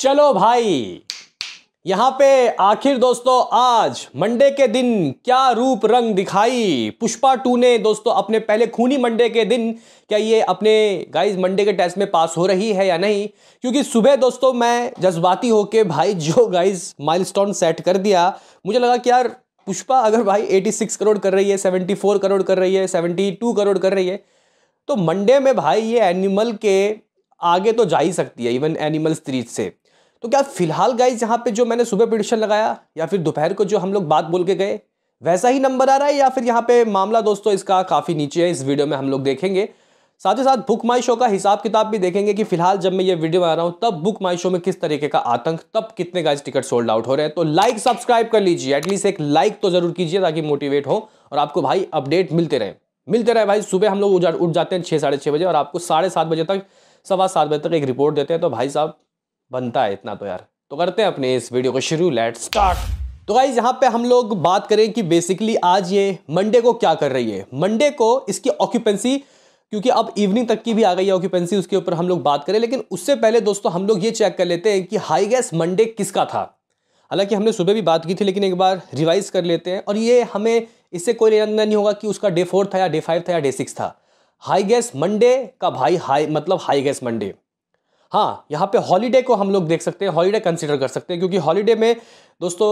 चलो भाई यहाँ पे आखिर दोस्तों आज मंडे के दिन क्या रूप रंग दिखाई पुष्पा टू ने दोस्तों अपने पहले खूनी मंडे के दिन क्या ये अपने गाइस मंडे के टेस्ट में पास हो रही है या नहीं क्योंकि सुबह दोस्तों मैं जज्बाती होके भाई जो गाइस माइलस्टोन सेट कर दिया मुझे लगा कि यार पुष्पा अगर भाई 86 करोड़ कर रही है 74 करोड़ कर रही है 72 करोड़ कर रही है तो मंडे में भाई ये एनिमल के आगे तो जा ही सकती है इवन एनिमल्स त्रीज से तो क्या फिलहाल गाइज यहाँ पे जो मैंने सुबह पिटिशन लगाया या फिर दोपहर को जो हम लोग बात बोल के गए वैसा ही नंबर आ रहा है या फिर यहाँ पे मामला दोस्तों इसका काफ़ी नीचे है इस वीडियो में हम लोग देखेंगे साथ ही साथ बुक माई शो का हिसाब किताब भी देखेंगे कि फिलहाल जब मैं ये वीडियो बना रहा हूँ तब बुक माई शो में किस तरीके का आतंक तब कितने गाइज टिकट सोल्ड आउट हो रहे हैं तो लाइक सब्सक्राइब कर लीजिए एटलीस्ट एक लाइक तो जरूर कीजिए ताकि मोटिवेट हो और आपको भाई अपडेट मिलते रहे मिलते रहे भाई सुबह हम लोग उठ जाते हैं छः साढ़े छः बजे और आपको साढ़े सात बजे तक सवा सात बजे तक एक रिपोर्ट देते हैं तो भाई साहब बनता है इतना तो यार तो करते हैं अपने इस वीडियो को शुरू लेट स्टार्ट तो गाइज यहाँ पे हम लोग बात करें कि बेसिकली आज ये मंडे को क्या कर रही है मंडे को इसकी ऑक्यूपेंसी क्योंकि अब इवनिंग तक की भी आ गई है ऑक्यूपेंसी उसके ऊपर हम लोग बात करें लेकिन उससे पहले दोस्तों हम लोग ये चेक कर लेते हैं कि हाई गैस मंडे किसका था हालांकि हमने सुबह भी बात की थी लेकिन एक बार रिवाइज कर लेते हैं और ये हमें इससे कोई लेना नहीं होगा कि उसका डे फोर था या डे फाइव था या डे सिक्स था हाई गैस मंडे का भाई हाई मतलब हाई गैस मंडे हाँ यहाँ पे हॉलीडे को हम लोग देख सकते हैं हॉलीडे कंसिडर कर सकते हैं क्योंकि हॉलीडे में दोस्तों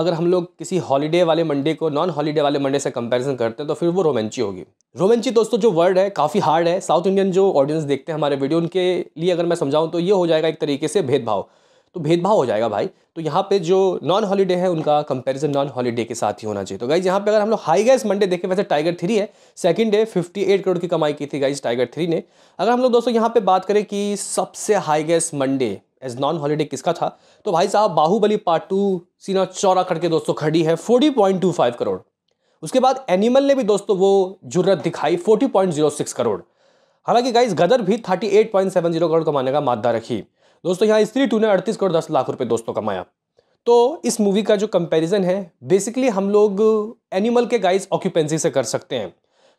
अगर हम लोग किसी हॉलीडे वाले मंडे को नॉन हॉलीडे वाले मंडे से कंपैरिजन करते हैं तो फिर वो रोमांची होगी रोमांची दोस्तों जो वर्ड है काफ़ी हार्ड है साउथ इंडियन जो ऑडियंस देखते हैं हमारे वीडियो उनके लिए अगर मैं समझाऊँ तो ये हो जाएगा एक तरीके से भेदभाव तो भेदभाव हो जाएगा भाई तो यहाँ पे जो नॉन हॉलीडे है उनका कंपैरिजन नॉन हॉलीडे के साथ ही होना चाहिए तो गाइज यहाँ पे अगर हम लोग हाई गैस मंडे देखें वैसे टाइगर थ्री है सेकंड डे 58 करोड़ की कमाई की थी गाइज टाइगर थ्री ने अगर हम लोग दोस्तों यहाँ पे बात करें कि सबसे हाई गैस मंडे एज नॉन हॉलीडे किसका था तो भाई साहब बाहुबली पार्ट टू सीना चौरा करके दोस्तों खड़ी है फोर्टी करोड़ उसके बाद एनिमल ने भी दोस्तों वो जरूरत दिखाई फोर्टी करोड़ हालांकि गाइज गदर भी थर्टी करोड़ कमाने का मादा रखी दोस्तों यहाँ स्त्री टू ने अड़तीस करोड़ दस लाख रुपये दोस्तों कमाया तो इस मूवी का जो कंपैरिजन है बेसिकली हम लोग एनिमल के गाइस ऑक्यूपेंसी से कर सकते हैं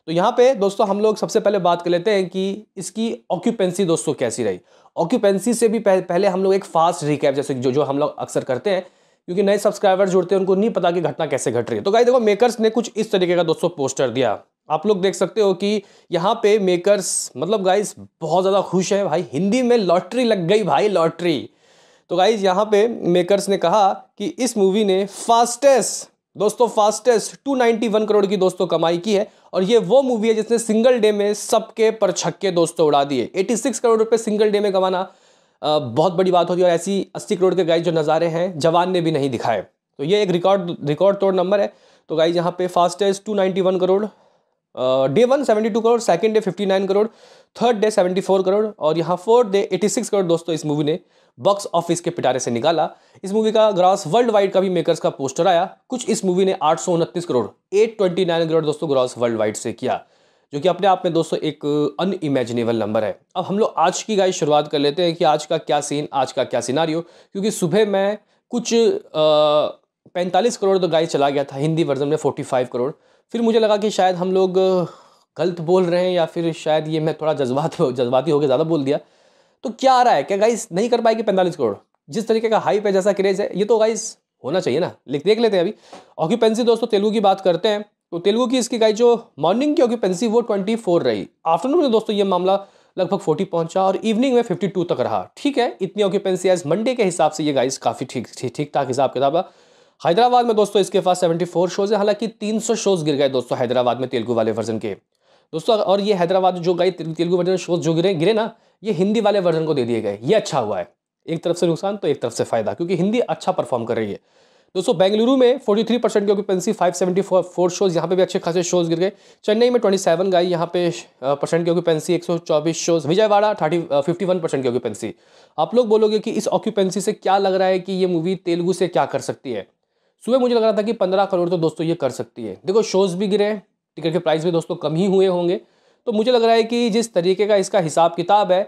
तो यहाँ पे दोस्तों हम लोग सबसे पहले बात कर लेते हैं कि इसकी ऑक्यूपेंसी दोस्तों कैसी रही ऑक्यूपेंसी से भी पहले हम लोग एक फास्ट रिकैप जैसे जो जो हम लोग अक्सर करते हैं क्योंकि नए सब्सक्राइबर जुड़ते हैं उनको नहीं पता कि घटना कैसे घट रही है तो गाई देखो मेकर्स ने कुछ इस तरीके का दोस्तों पोस्टर दिया आप लोग देख सकते हो कि यहाँ पे मेकर्स मतलब गाइज बहुत ज़्यादा खुश है भाई हिंदी में लॉटरी लग गई भाई लॉटरी तो गाइज यहाँ पे मेकर्स ने कहा कि इस मूवी ने फास्टेस्ट दोस्तों फास्टेस्ट 291 करोड़ की दोस्तों कमाई की है और ये वो मूवी है जिसने सिंगल डे में सबके पर छक्के दोस्तों उड़ा दिए 86 करोड़ रुपए सिंगल डे में कमाना बहुत बड़ी बात होती है और ऐसी अस्सी करोड़ के गाइज जो नज़ारे हैं जवान ने भी नहीं दिखाए तो ये एक रिकॉर्ड रिकॉर्ड तोड़ नंबर है तो गाइज यहाँ पे fastest two crore day one seventy two crore second day fifty nine crore third day seventy four crore और यहाँ fourth day eighty six crore दोस्तों इस मूवी ने बॉक्स ऑफिस के पिटारे से निकाला इस मूवी का ग्रॉस वर्ल्ड वाइड का भी मेकर्स का पोस्टर आया कुछ इस मूवी ने आठ सौ उनतीस crore eight twenty nine crore दोस्तों ग्रॉस वर्ल्ड वाइड से किया जो कि अपने आप में दोस्तों एक अनइमेजिनेबल नंबर है अब हम लोग आज की गाइड शुरुआत कर लेते हैं कि आज का क्या सीन आज का क्या सिनारियो क्योंकि सुबह मैं कुछ uh, पैंतालीस करोड़ तो गाय चला गया था हिंदी वर्जन में फोर्टी फाइव करोड़ फिर मुझे लगा कि शायद हम लोग गलत बोल रहे हैं या फिर शायद ये मैं थोड़ा जज्बात जज्बाती होकर ज़्यादा बोल दिया तो क्या आ रहा है क्या गाइस नहीं कर पाएगी पैंतालीस करोड़ जिस तरीके का हाइप है जैसा क्रेज़ है ये तो गाइस होना चाहिए ना लिख देख लेते हैं अभी ऑक्यूपेंसी दोस्तों तेलुगु की बात करते हैं तो तेलुगु की इसकी गाइस जो मॉर्निंग की ऑक्यूपेंसी वो ट्वेंटी फोर रही आफ्टरनून में दोस्तों ये मामला लगभग फोर्टी पहुँचा और इवनिंग में फिफ्टी टू तक रहा ठीक है इतनी ऑक्यूपेंसी एज मंडे के हिसाब से ये गाइस काफ़ी ठीक ठीक ठाक हिसाब किताब है हैदराबाद में दोस्तों इसके पास 74 शोज़ है हालांकि 300 शोज़ गिर गए दोस्तों हैदराबाद में तेलुगू वाले वर्जन के दोस्तों और ये हैदराबाद जो गए तेलुगु वर्जन शोज़ जो गिरे गिरे ना ये हिंदी वाले वर्जन को दे दिए गए ये अच्छा हुआ है एक तरफ से नुकसान तो एक तरफ से फ़ायदा क्योंकि हिंदी अच्छा परफॉर्म कर रही है दोस्तों बेंगलुरु में थ्री परसेंट की ऑक्यूपेंसी फोर शोज़ यहाँ पे भी अच्छे खासे शोज़ गिर गए चेन्नई में ट्वेंटी सेवन गई यहाँ पे परसेंट की ऑक्यूपेंसी चौबीस shows Vijayawada thirty fifty one percent की ऑक्यूपेंसी आप लोग बोलोगे कि इस ऑक्यूपेंसी से क्या लग रहा है कि ये मूवी तेलुगू से क्या कर सकती है सुबह मुझे लग रहा था कि पंद्रह करोड़ तो दोस्तों ये कर सकती है देखो शोज़ भी गिरे टिकट के प्राइस भी दोस्तों कम ही हुए होंगे तो मुझे लग रहा है कि जिस तरीके का इसका हिसाब किताब है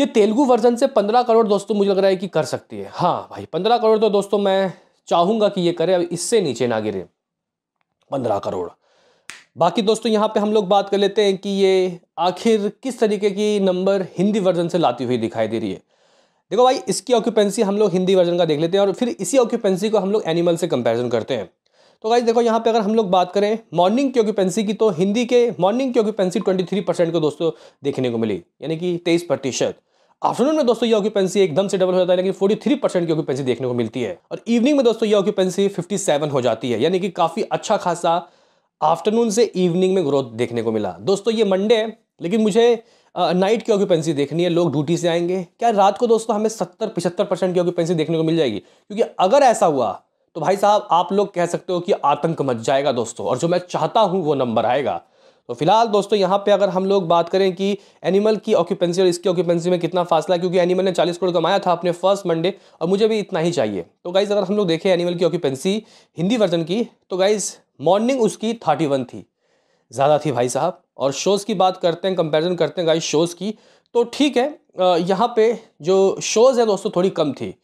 ये तेलुगु वर्जन से पंद्रह करोड़ दोस्तों मुझे लग रहा है कि कर सकती है हाँ भाई पंद्रह करोड़ तो दोस्तों मैं चाहूँगा कि ये करे अब इससे नीचे ना गिरे पंद्रह करोड़ बाकी दोस्तों यहाँ पे हम लोग बात कर लेते हैं कि ये आखिर किस तरीके की नंबर हिंदी वर्जन से लाती हुई दिखाई दे रही है देखो भाई इसकी ऑक्यूपेंसी हम लोग हिंदी वर्जन का देख लेते हैं और फिर इसी ऑक्यूपेंसी को हम लोग एनिमल से कंपेरिजन करते हैं तो भाई देखो यहाँ पे अगर हम लोग बात करें मॉर्निंग की ऑक्यूपेंसी की तो हिंदी के मॉर्निंग की ऑक्यूपेंसी 23 परसेंट को दोस्तों देखने को मिली यानी कि तेईस प्रतिशत आफ्टरनून में दोस्तों ये ऑक्यूपेंसी एकदम से डबल हो जाता है लेकिन 43 परसेंट की ऑक्यूपेंसी देखने को मिलती है और इवनिंग में दोस्तों ये ऑक्यूपेंसी 57 हो जाती है यानी कि काफ़ी अच्छा खासा आफ्टरनून से इवनिंग में ग्रोथ देखने को मिला दोस्तों ये मंडे है लेकिन मुझे नाइट की ऑक्यूपेंसी देखनी है लोग ड्यूटी से आएंगे क्या रात को दोस्तों हमें सत्तर पचहत्तर परसेंट की ऑक्यूपेंसी देखने को मिल जाएगी क्योंकि अगर ऐसा हुआ तो भाई साहब आप लोग कह सकते हो कि आतंक मच जाएगा दोस्तों और जो मैं चाहता हूँ वो नंबर आएगा तो फिलहाल दोस्तों यहाँ पे अगर हम लोग बात करें कि एनिमल की ऑक्यूपेंसी और इसकी ऑक्यूपेंसी में कितना फासला है क्योंकि एनिमल ने 40 करोड़ कमाया था अपने फर्स्ट मंडे और मुझे भी इतना ही चाहिए तो गाइज़ अगर हम लोग देखें एनिमल की ऑक्यूपेंसी हिंदी वर्जन की तो गाइज़ मॉर्निंग उसकी थर्टी थी ज़्यादा थी भाई साहब और शोज़ की बात करते हैं कंपैरिजन करते हैं गाइस शोज़ की तो ठीक है यहाँ पे जो शोज़ है दोस्तों थोड़ी कम थी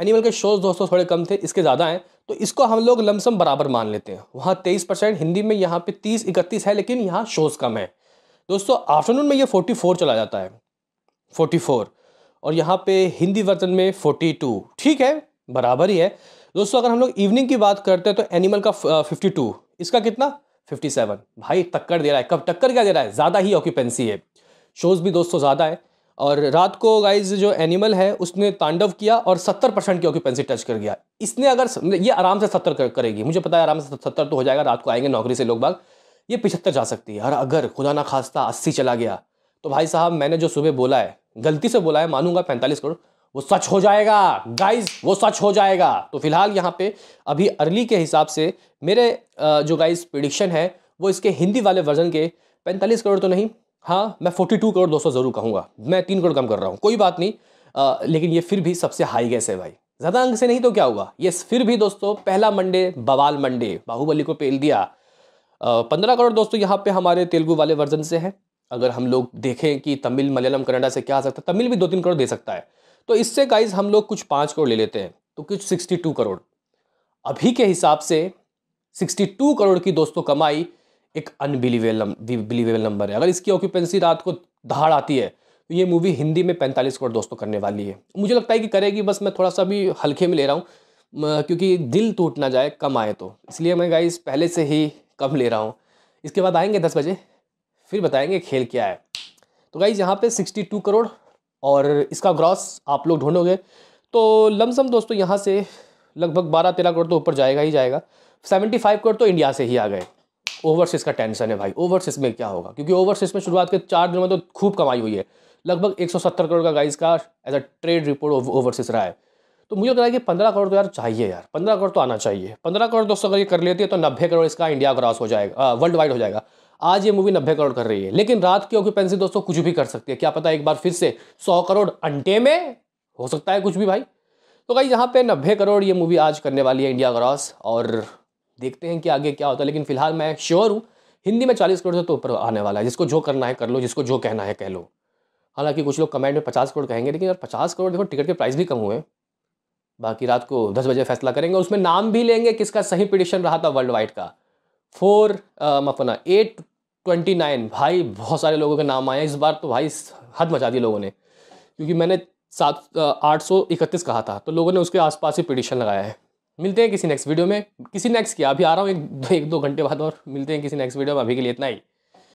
एनिमल के शोज़ दोस्तों थोड़े कम थे इसके ज़्यादा हैं तो इसको हम लोग लमसम बराबर मान लेते हैं वहाँ तेईस परसेंट हिंदी में यहाँ पर तीस इकतीस है लेकिन यहाँ शोज़ कम है दोस्तों आफ्टरनून में ये फोर्टी फोर चला जाता है फोर्टी फोर और यहाँ पर हिंदी वर्जन में फोर्टी टू ठीक है बराबर ही है दोस्तों अगर हम लोग इवनिंग की बात करते हैं तो एनिमल का फिफ्टी टू इसका कितना 57 भाई टक्कर दे रहा है कब टक्कर क्या दे रहा है ज़्यादा ही ऑक्यूपेंसी है शोज़ भी दोस्तों ज़्यादा है और रात को गाइज जो एनिमल है उसने तांडव किया और 70 परसेंट की ऑक्यूपेंसी टच कर गया इसने अगर ये आराम से 70 कर, करेगी मुझे पता है आराम से 70 तो हो जाएगा रात को आएंगे नौकरी से लोग बाग ये पिछहत्तर जा सकती है और अगर खुदा ना खास्ता अस्सी चला गया तो भाई साहब मैंने जो सुबह बोला है गलती से बोला है मानूंगा पैंतालीस करोड़ वो सच हो जाएगा गाइज वो सच हो जाएगा तो फिलहाल यहाँ पे अभी अर्ली के हिसाब से मेरे जो गाइज प्रिडिक्शन है वो इसके हिंदी वाले वर्जन के पैंतालीस करोड़ तो नहीं हाँ मैं फोर्टी टू करोड़ दो सौ ज़रूर कहूँगा मैं तीन करोड़ कम कर रहा हूँ कोई बात नहीं आ, लेकिन ये फिर भी सबसे हाई गैस है भाई ज़्यादा अंक से नहीं तो क्या हुआ ये फिर भी दोस्तों पहला मंडे बवाल मंडे बाहुबली को पेल दिया पंद्रह करोड़ दोस्तों यहाँ पर हमारे तेलुगु वाले वर्जन से है अगर हम लोग देखें कि तमिल मलयालम कनाडा से क्या आ सकता है तमिल भी दो तीन करोड़ दे सकता है तो इससे गाइज हम लोग कुछ पाँच करोड़ ले लेते हैं तो कुछ सिक्सटी टू करोड़ अभी के हिसाब से सिक्सटी टू करोड़ की दोस्तों कमाई एक अनबिलीवेबल बिलीवेबल नंबर है अगर इसकी ऑक्यूपेंसी रात को दहाड़ आती है तो ये मूवी हिंदी में पैंतालीस करोड़ दोस्तों करने वाली है मुझे लगता है कि करेगी बस मैं थोड़ा सा भी हल्के में ले रहा हूँ क्योंकि दिल टूट ना जाए कम आए तो इसलिए मैं गाइज पहले से ही कम ले रहा हूँ इसके बाद आएंगे दस बजे फिर बताएंगे खेल क्या है तो गाइज यहाँ पे सिक्सटी टू करोड़ और इसका ग्रॉस आप लोग ढूंढोगे तो लमसम दोस्तों यहाँ से लगभग बारह तेरह करोड़ तो ऊपर जाएगा ही जाएगा सेवेंटी फाइव करोड़ तो इंडिया से ही आ गए ओवरसीज का टेंशन है भाई ओवरसीज में क्या होगा क्योंकि ओवरसीज में शुरुआत के चार दिनों में तो खूब कमाई हुई है लगभग एक सौ सत्तर करोड़ का गाइस का as a trade report overseas रहा है तो मुझे लग रहा है कि पंद्रह करोड़ तो यार चाहिए यार पंद्रह करोड़ तो आना चाहिए पंद्रह करोड़ दोस्तों अगर ये कर लेती है तो नब्बे करोड़ इसका इंडिया ग्रॉस हो जाएगा वर्ल्ड वाइड हो जाएगा आज ये मूवी नब्बे करोड़ कर रही है लेकिन रात की ऑक्यूपेंसी दोस्तों कुछ भी कर सकती है क्या पता एक बार फिर से सौ करोड़ अंटे में हो सकता है कुछ भी भाई तो भाई यहाँ पे नब्बे करोड़ ये मूवी आज करने वाली है इंडिया ग्रॉस और देखते हैं कि आगे क्या होता है लेकिन फिलहाल मैं श्योर हूँ हिंदी में चालीस करोड़ से तो ऊपर आने वाला है जिसको जो करना है कर लो जिसको जो कहना है कह लो हालांकि कुछ लोग कमेंट में पचास करोड़ कहेंगे लेकिन यार पचास करोड़ देखो टिकट के प्राइस भी कम हुए बाकी रात को दस बजे फैसला करेंगे उसमें नाम भी लेंगे किसका सही पिटिशन रहा था वर्ल्ड वाइड का फोर अपना एट ट्वेंटी नाइन भाई बहुत सारे लोगों के नाम आए इस बार तो भाई हद मचा दी लोगों ने क्योंकि मैंने सात आठ सौ इकतीस कहा था तो लोगों ने उसके आसपास ही पिटिशन लगाया है मिलते हैं किसी नेक्स्ट वीडियो में किसी नेक्स्ट किया अभी आ रहा हूँ एक, एक दो घंटे बाद और मिलते हैं किसी नेक्स्ट वीडियो में अभी के लिए इतना ही